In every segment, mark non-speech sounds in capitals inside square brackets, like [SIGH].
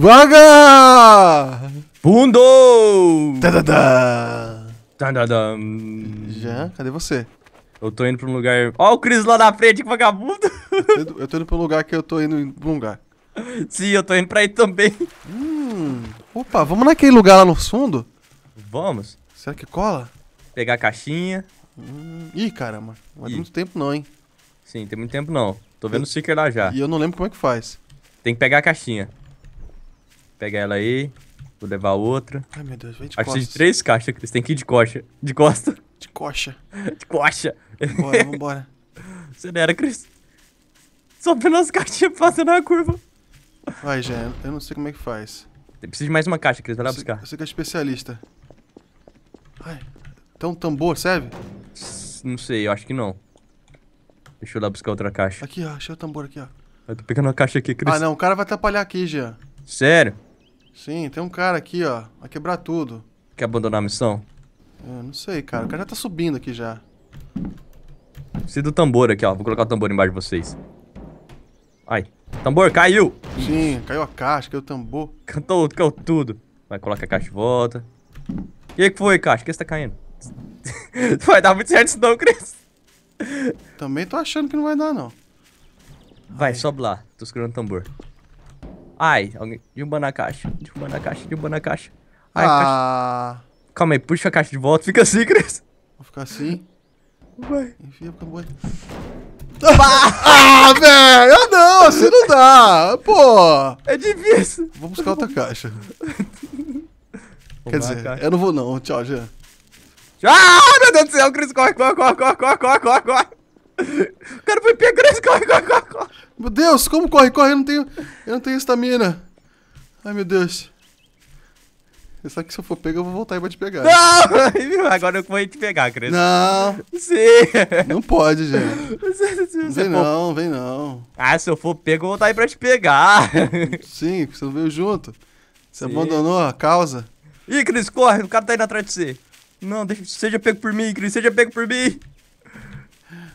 Vaga! Bundo! Tadadã! Tadadã! Já? Cadê você? Eu tô indo pra um lugar. Ó, o Cris lá na frente, que vagabundo! Eu tô, eu tô indo pra um lugar que eu tô indo pra um lugar. Sim, eu tô indo pra aí também. Hum. Opa, vamos naquele lugar lá no fundo? Vamos. Será que cola? Pegar a caixinha. Hum. Ih, caramba. Não é muito tempo, não, hein? Sim, tem muito tempo não. Tô vendo o sticker lá já. E eu não lembro como é que faz. Tem que pegar a caixinha. Pega ela aí. Vou levar outra. Ai, meu Deus, vai de Acho costas. Acho de três caixas, Cris. Tem que ir de coxa. De costa. De coxa. [LAUGHS] de coxa. Bora, vambora. Acelera, [LAUGHS] Cris. Só pelas caixinhas fazendo a curva. Vai, Jé. Eu não sei como é que faz. Precisa de mais uma caixa, Cris. Vai lá buscar. Você que é especialista. Ai. tem um tambor serve? Não sei. Eu acho que não. Deixa eu lá buscar outra caixa. Aqui, ó. Achei o tambor aqui, ó. Eu tô pegando uma caixa aqui, Cris. Ah, não. O cara vai atrapalhar aqui, Jean. Sério? Sim, tem um cara aqui, ó. Vai quebrar tudo. Quer abandonar a missão? É, não sei, cara. O cara já tá subindo aqui já. Preciso do tambor aqui, ó. Vou colocar o tambor embaixo de vocês. Ai. Tambor, caiu! Sim, caiu a caixa, caiu o tambor. Cantou, caiu tudo. Vai, coloca a caixa de volta. O que, que foi, caixa? O que você tá caindo? [LAUGHS] vai dar muito certo isso não, Cris. Também tô achando que não vai dar, não. Vai, Ai. sobe lá. Tô segurando o tambor. Ai, alguém derrubando na caixa. Derrubando na caixa, derrubando na caixa. Ai, ah. Caixa. Calma aí, puxa a caixa de volta, [LAUGHS] fica assim, Cris. Vou ficar assim. Vai. Enfia, fica bom. Ah, ah, velho! Ah, não! assim não dá! Pô! É difícil! Vou buscar outra caixa. [LAUGHS] Quer dizer, caixa. eu não vou não. Tchau, Jean. Ah, meu Deus do céu! Cris, corre, corre, corre, corre, corre, corre, corre, corre! O cara foi pegar, Cris, corre, corre, corre, corre! Meu Deus, como corre? Corre, eu não tenho. Eu não tenho estamina. Ai meu Deus. Só que se eu for pego, eu vou voltar e vou te pegar. Não! [LAUGHS] Agora eu vou te pegar, Cris. Não! Sim! Não pode, gente. Se, se vem for... não, vem não. Ah, se eu for pego, eu vou voltar aí pra te pegar. [LAUGHS] Sim, você não veio junto. Você Sim. abandonou a causa. Ih, Cris, corre, o cara tá indo atrás de você. Não, deixa, seja pego por mim, Cris, seja pego por mim.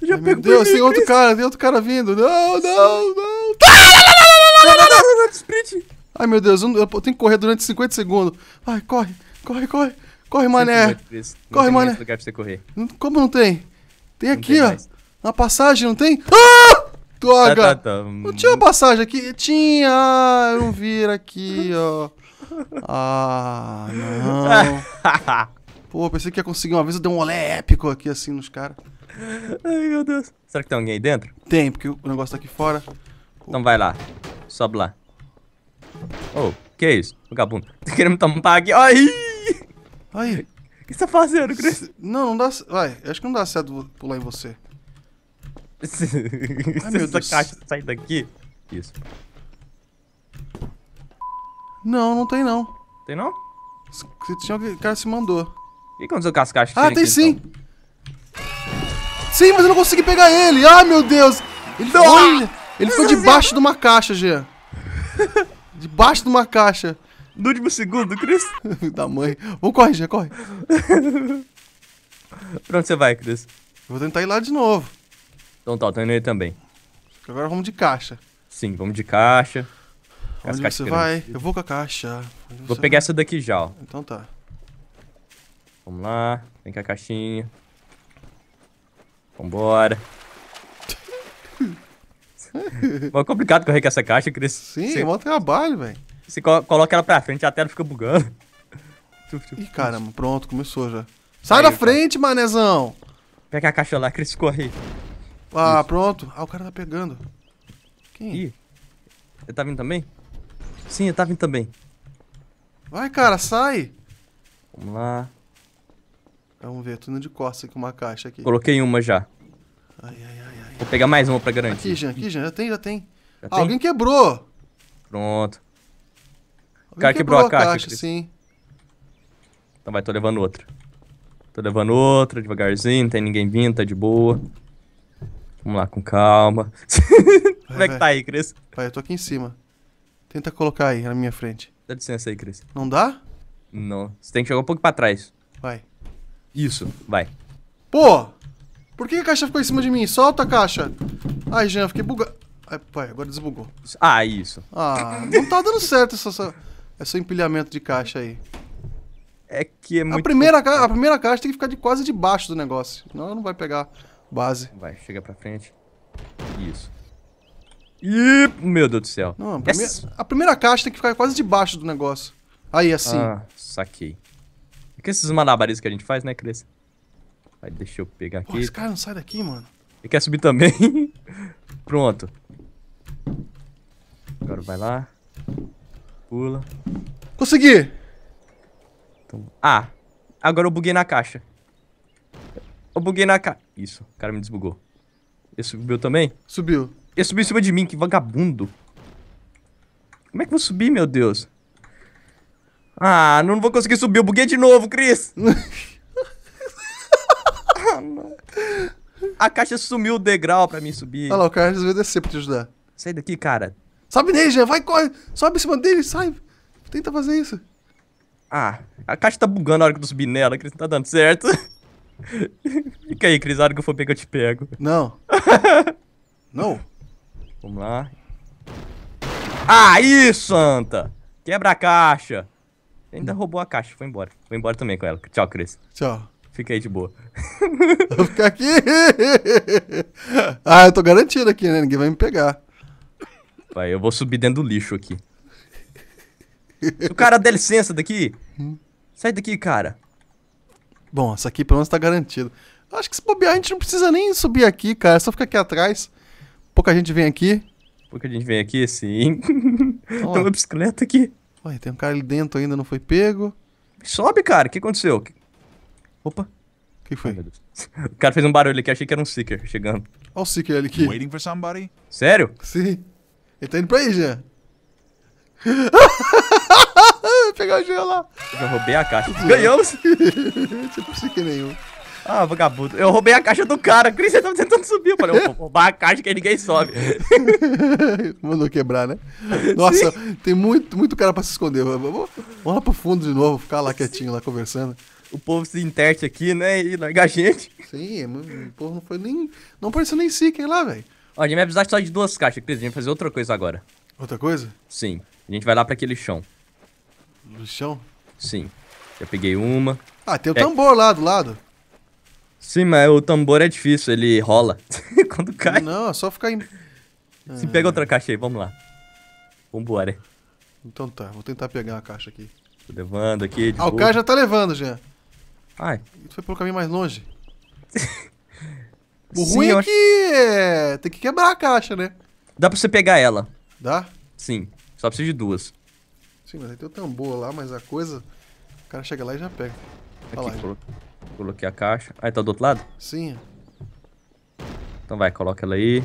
Eu já pego Deus, tem outro cara, tem outro cara vindo. Não, não, não. Ai, meu Deus, eu tenho que correr durante 50 segundos. Ai, corre, corre, corre. Corre, mané. Corre, mané. Como não tem? Tem aqui, ó. Uma passagem, não tem? Ah! Droga! Não tinha uma passagem aqui? Tinha! Ah, eu não vi aqui, ó. Ah, não. Pô, pensei que ia conseguir uma vez, eu dei um olé épico aqui, assim, nos caras. Ai, meu Deus. Será que tem alguém aí dentro? Tem, porque o negócio tá aqui fora. Então vai lá. Sobe lá. Oh, que é isso? Vagabundo. [LAUGHS] Tá querendo me tampar aqui? Ai! Ai. O que você tá fazendo, Não, não dá... Vai, acho que não dá certo pular em você. [LAUGHS] Ai, meu Deus. caixa sai daqui. Isso. Não, não tem não. Tem não? Você tinha... O cara se mandou. O que aconteceu com as caixas? Ah, tem sim! Então? Sim, mas eu não consegui pegar ele. Ah, meu Deus. Ele foi, ele foi debaixo de uma caixa, Gê. [LAUGHS] Debaixo de uma caixa. No último segundo, Cris? [LAUGHS] da mãe. Vamos, corre, Gê, corre. [LAUGHS] pra onde você vai, Cris? Eu vou tentar ir lá de novo. Então tá, eu tô indo aí também. Agora vamos de caixa. Sim, vamos de caixa. Onde você vai? Eu vou com a caixa. vou pegar vai? essa daqui já, ó. Então tá. Vamos lá. Vem com a caixinha. Vambora. Mó é complicado correr com essa caixa, Cris. Sim, você, é mó trabalho, velho. Você coloca ela pra frente, a tela fica bugando. Ih, caramba, pronto, começou já. Sai Aí, da frente, cara. manezão! Pega a caixa lá, Cris, corre. Ah, Isso. pronto. Ah, o cara tá pegando. Quem? Ih. Ele tá vindo também? Sim, ele tá vindo também. Vai, cara, sai! Vamos lá. Vamos ver, tudo de costa aqui, uma caixa aqui. Coloquei uma já. Ai, ai, ai, ai. Vou pegar mais uma pra garantir. Aqui, Jean, aqui, Jean, já tem, já tem. Já ah, alguém quebrou! Pronto. Alguém o cara quebrou, quebrou a caixa. caixa sim. Então vai, tô levando outra. Tô levando outra, devagarzinho, não tem ninguém vindo, tá de boa. Vamos lá, com calma. Vai, [LAUGHS] Como é que tá aí, Cris? Pai, eu tô aqui em cima. Tenta colocar aí, na minha frente. Dá licença aí, Cris. Não dá? Não. Você tem que jogar um pouco pra trás. Vai. Isso, vai. Pô! Por que a caixa ficou em cima de mim? Solta a caixa! Ai, Jean, fiquei bugado. pai, agora desbugou. Ah, isso. Ah, não tá dando certo essa, essa, esse empilhamento de caixa aí. É que é muito... A primeira, a primeira caixa tem que ficar de, quase debaixo do negócio. Senão ela não vai pegar base. Vai, chega pra frente. Isso. E... Meu Deus do céu. Não, a, primeira, Essa... a primeira caixa tem que ficar quase debaixo do negócio. Aí, assim. Ah, saquei. Que esses malabarismos que a gente faz, né, Cresce? Aí deixa eu pegar aqui. Pô, esse cara não sai daqui, mano. Ele quer subir também. [LAUGHS] Pronto. Agora vai lá. Pula. Consegui! Então, ah, agora eu buguei na caixa. Eu buguei na caixa. Isso, o cara me desbugou. Ele subiu também? Subiu. Ele subiu em cima de mim, que vagabundo. Como é que eu vou subir, meu Deus? Ah, não vou conseguir subir. Eu buguei de novo, Cris. [LAUGHS] ah, A caixa sumiu o degrau pra mim subir. Olha lá, o cara resolveu descer pra te ajudar. Sai daqui, cara. Sobe nele, já vai, corre. Sobe em cima dele, sai. Tenta fazer isso. Ah, a caixa tá bugando na hora que eu subir nela, Cris. Não tá dando certo. [LAUGHS] Fica aí, Cris. A hora que eu for pegar, eu te pego. Não. [LAUGHS] não. Vamos lá. Ah, isso, Santa! Quebra a caixa ainda roubou a caixa, foi embora. Foi embora também com ela. Tchau, Cris. Tchau. Fica aí de boa. Vou [LAUGHS] ficar aqui. [LAUGHS] ah, eu tô garantido aqui, né? Ninguém vai me pegar. Vai, eu vou subir dentro do lixo aqui. o cara dá licença daqui. Hum. Sai daqui, cara. Bom, essa aqui pelo menos tá garantida. Acho que se bobear a gente não precisa nem subir aqui, cara. É só ficar aqui atrás. Pouca gente vem aqui. Pouca gente vem aqui, sim. Tem uma bicicleta aqui. Ué, tem um cara ali dentro ainda, não foi pego. Sobe, cara. O que aconteceu? Opa. O que foi? [LAUGHS] o cara fez um barulho aqui, achei que era um Seeker chegando. Olha o Seeker ali aqui. Waiting for somebody? Sério? Sim. Ele tá indo pra aí já. [LAUGHS] Pegar o gelo lá. Eu roubei a caixa. Ganhamos! [LAUGHS] tipo, Seeker nenhum. Ah, vagabundo. Eu roubei a caixa do cara. Cris, você tava tá tentando subir. Eu falei, eu vou roubar a caixa que ninguém sobe. [LAUGHS] Mandou quebrar, né? Nossa, Sim. tem muito, muito cara pra se esconder. Vamos lá pro fundo de novo, ficar lá quietinho, lá conversando. O povo se interte aqui, né? E larga a gente. Sim, o povo não foi nem. Não apareceu nem Seeker lá, velho. Ó, a gente vai precisar só de duas caixas, Cris. A gente vai fazer outra coisa agora. Outra coisa? Sim. A gente vai lá pra aquele chão. No chão? Sim. Já peguei uma. Ah, tem o é... tambor lá do lado. Sim, mas o tambor é difícil, ele rola [LAUGHS] quando cai. Não, é só ficar em. Se pega ah. outra caixa aí, vamos lá. Vambora. Então tá, vou tentar pegar a caixa aqui. Tô levando aqui. De ah, boa. o cara já tá levando, já. Ai. Tu foi pelo caminho mais longe. [LAUGHS] o ruim Sim, é que acho... tem que quebrar a caixa, né? Dá pra você pegar ela. Dá? Sim. Só precisa de duas. Sim, mas aí tem o tambor lá, mas a coisa. O cara chega lá e já pega. Olha lá, Coloquei a caixa. Aí tá do outro lado? Sim. Então vai, coloca ela aí.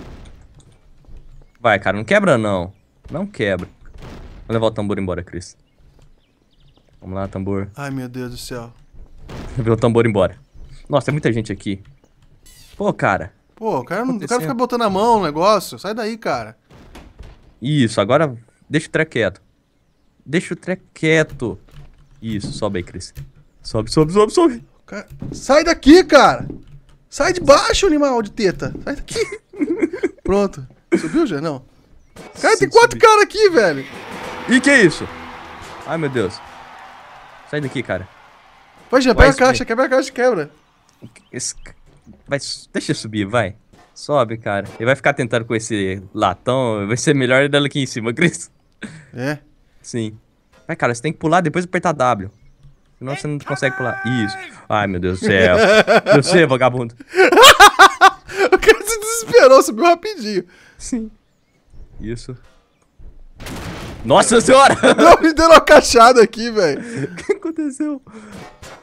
Vai, cara, não quebra não. Não quebra. Vou levar o tambor embora, Cris. Vamos lá, tambor. Ai, meu Deus do céu. Levei o tambor embora. Nossa, tem é muita gente aqui. Pô, cara. Pô, o cara, não, o cara fica botando a mão no negócio. Sai daí, cara. Isso, agora deixa o treco quieto. Deixa o treco quieto. Isso, sobe aí, Cris. Sobe, sobe, sobe, sobe. Cara, sai daqui, cara! Sai de baixo, animal de teta! Sai daqui! [LAUGHS] Pronto. Subiu já? Não. Cara, Sim, tem quatro caras aqui, velho! E que é isso? Ai, meu Deus. Sai daqui, cara. Vai, já, pega a caixa, quebra a caixa, quebra. Esse... Vai, deixa eu subir, vai. Sobe, cara. Ele vai ficar tentando com esse latão. Vai ser melhor dela aqui em cima, [LAUGHS] Cris. É? Sim. Vai, cara, você tem que pular depois apertar W. Senão você não consegue pular. Isso. [LAUGHS] Ai, meu Deus do céu. Você, vagabundo. [LAUGHS] o cara se desesperou, subiu rapidinho. Sim. Isso. Nossa senhora! [LAUGHS] Não, me deu uma cachada aqui, velho. O que aconteceu?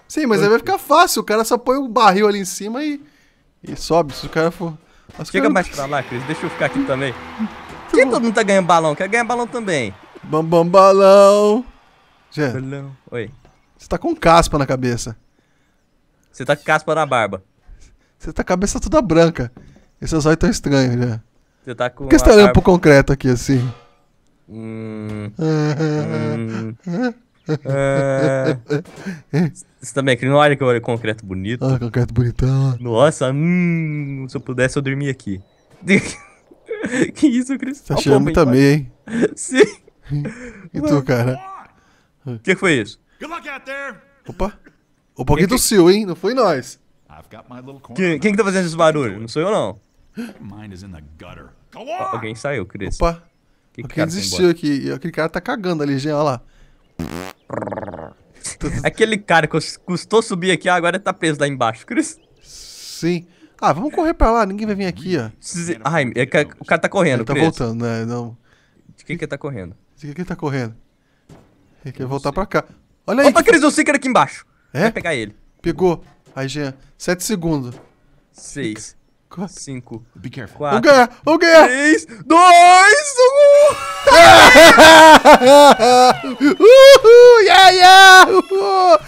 Sim, mas aí vai ficar fácil. O cara só põe um barril ali em cima e. E sobe. Se o cara for. Mas Chega cara... mais pra lá, Cris. Deixa eu ficar aqui também. Por que todo mundo tá ganhando balão? Quer ganhar balão também. Bambam bam, balão. Já. Balão. Oi. Você tá com caspa na cabeça. Você tá com caspa na barba. Você tá com a cabeça toda branca. E seus olhos tão tá estranhos já. Você tá com. Por que você tá olhando pro concreto aqui assim? Hum. hum. Você também que não olha que eu olho concreto bonito. Ah, concreto bonitão. Nossa, hum, se eu pudesse eu dormia aqui. [LAUGHS] que isso, Cris? Tá cheirando também, hein? Sim. E tu, cara? O que foi isso? Opa. O pouquinho tossiu, hein? Não foi nós. Quem, quem que tá fazendo esse barulho? Não sou eu, não. Oh, alguém saiu, Chris? Opa. Que que alguém desistiu aqui. Aquele cara tá cagando ali, gente. Olha lá. [LAUGHS] Aquele cara que custou subir aqui, agora tá preso lá embaixo, Cris. Sim. Ah, vamos correr pra lá, ninguém vai vir aqui, ó. Ai, é o cara tá correndo, Ele tá Chris. voltando, né? Não. De quem que ele tá correndo? De quem que ele tá correndo? Ele quer voltar pra cá. Olha aí. Opa, Cris, o Seeker aqui embaixo. É? Vai pegar ele. Pegou. Aí, Jean. Sete segundos. Seis. Quatro. Cinco. Be careful. Quatro. Vou ganhar. Vou ganhar. Três. Dois. Um. [LAUGHS] Uhul. Yeah, yeah. Uhul.